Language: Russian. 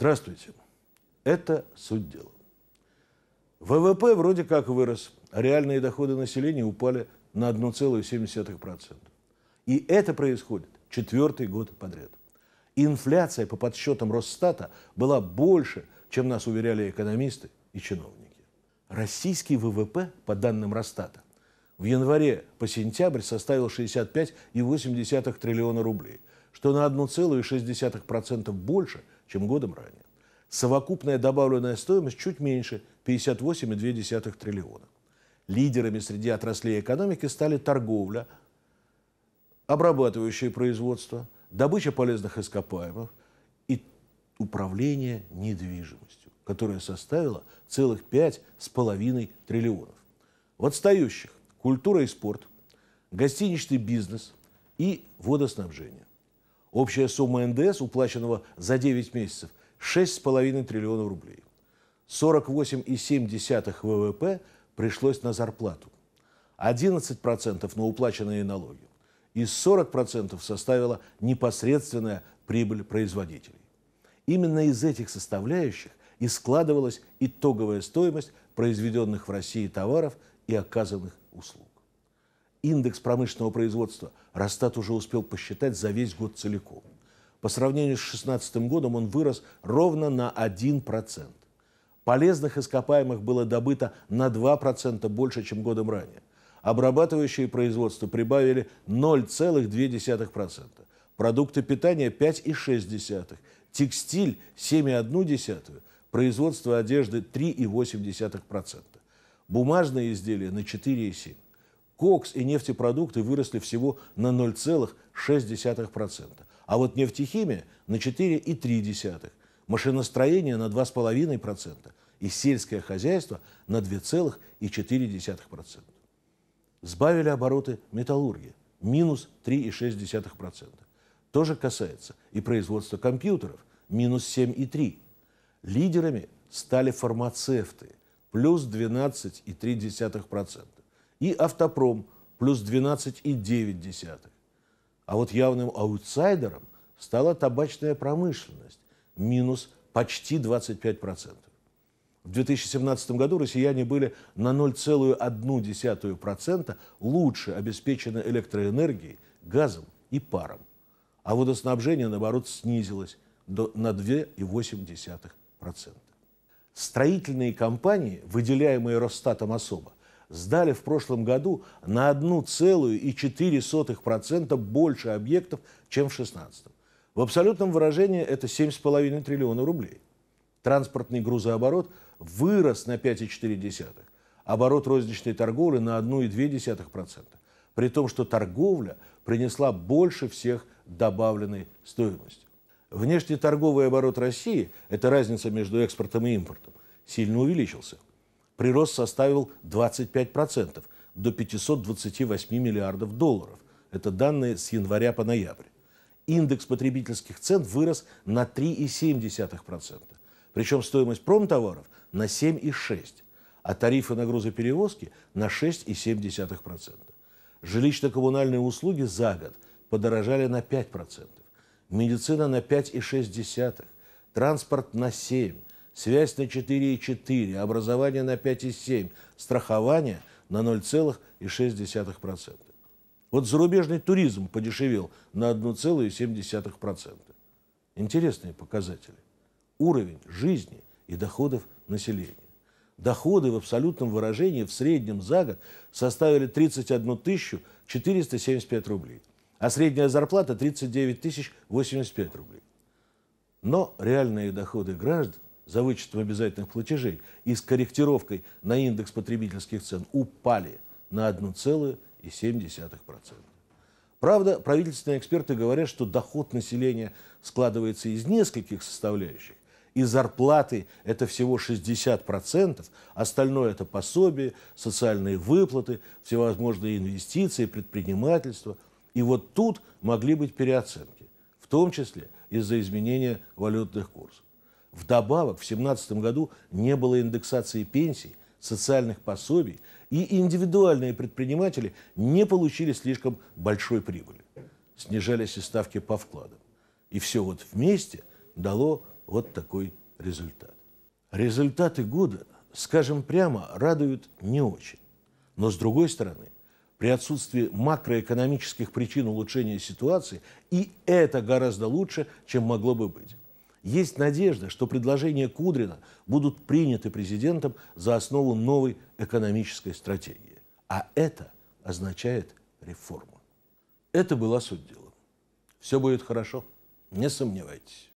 Здравствуйте. Это суть дела. ВВП вроде как вырос, а реальные доходы населения упали на 1,7%. И это происходит четвертый год подряд. Инфляция по подсчетам Росстата была больше, чем нас уверяли экономисты и чиновники. Российский ВВП, по данным Росстата, в январе по сентябрь составил 65,8 триллиона рублей, что на 1,6% больше, чем годом ранее. Совокупная добавленная стоимость чуть меньше 58,2 триллиона. Лидерами среди отраслей экономики стали торговля, обрабатывающее производство, добыча полезных ископаемых и управление недвижимостью, которое составило целых 5,5 триллионов. В отстающих – культура и спорт, гостиничный бизнес и водоснабжение. Общая сумма НДС, уплаченного за 9 месяцев, 6,5 триллионов рублей. 48,7 ВВП пришлось на зарплату, 11% на уплаченные налоги и 40% составила непосредственная прибыль производителей. Именно из этих составляющих и складывалась итоговая стоимость произведенных в России товаров и оказанных услуг индекс промышленного производства Росстат уже успел посчитать за весь год целиком. По сравнению с 2016 годом он вырос ровно на 1%. Полезных ископаемых было добыто на 2% больше, чем годом ранее. Обрабатывающие производства прибавили 0,2%. Продукты питания 5,6%. Текстиль 7,1%. Производство одежды 3,8%. Бумажные изделия на 4,7%. Кокс и нефтепродукты выросли всего на 0,6%, а вот нефтехимия на 4,3%, машиностроение на 2,5% и сельское хозяйство на 2,4%. Сбавили обороты металлурги, минус 3,6%. То же касается и производства компьютеров – минус 7,3%. Лидерами стали фармацевты – плюс 12,3% и «Автопром» плюс 12,9. А вот явным аутсайдером стала табачная промышленность, минус почти 25%. В 2017 году россияне были на 0,1% лучше обеспечены электроэнергией, газом и паром. А водоснабжение, наоборот, снизилось до, на 2,8%. Строительные компании, выделяемые Росстатом особо, сдали в прошлом году на 1,4% больше объектов, чем в 2016. В абсолютном выражении это 7,5 триллиона рублей. Транспортный грузооборот вырос на 5,4%, оборот розничной торговли на 1,2%, при том, что торговля принесла больше всех добавленной стоимости. Внешнеторговый оборот России, это разница между экспортом и импортом, сильно увеличился – прирост составил 25%, до 528 миллиардов долларов. Это данные с января по ноябрь. Индекс потребительских цен вырос на 3,7%, причем стоимость промтоваров на 7,6%, а тарифы на грузоперевозки на 6,7%. Жилищно-коммунальные услуги за год подорожали на 5%, медицина на 5,6%, транспорт на 7%, связь на 4,4, образование на 5,7, страхование на 0,6%. Вот зарубежный туризм подешевел на 1,7%. Интересные показатели. Уровень жизни и доходов населения. Доходы в абсолютном выражении в среднем за год составили 31 475 рублей, а средняя зарплата 39 085 рублей. Но реальные доходы граждан за вычетом обязательных платежей и с корректировкой на индекс потребительских цен упали на 1,7%. Правда, правительственные эксперты говорят, что доход населения складывается из нескольких составляющих. И зарплаты – это всего 60%, остальное – это пособие, социальные выплаты, всевозможные инвестиции, предпринимательство. И вот тут могли быть переоценки, в том числе из-за изменения валютных курсов. Вдобавок, в 2017 году не было индексации пенсий, социальных пособий, и индивидуальные предприниматели не получили слишком большой прибыли. Снижались и ставки по вкладам. И все вот вместе дало вот такой результат. Результаты года, скажем прямо, радуют не очень. Но с другой стороны, при отсутствии макроэкономических причин улучшения ситуации, и это гораздо лучше, чем могло бы быть. Есть надежда, что предложения Кудрина будут приняты президентом за основу новой экономической стратегии. А это означает реформу. Это было суть дела. Все будет хорошо, не сомневайтесь.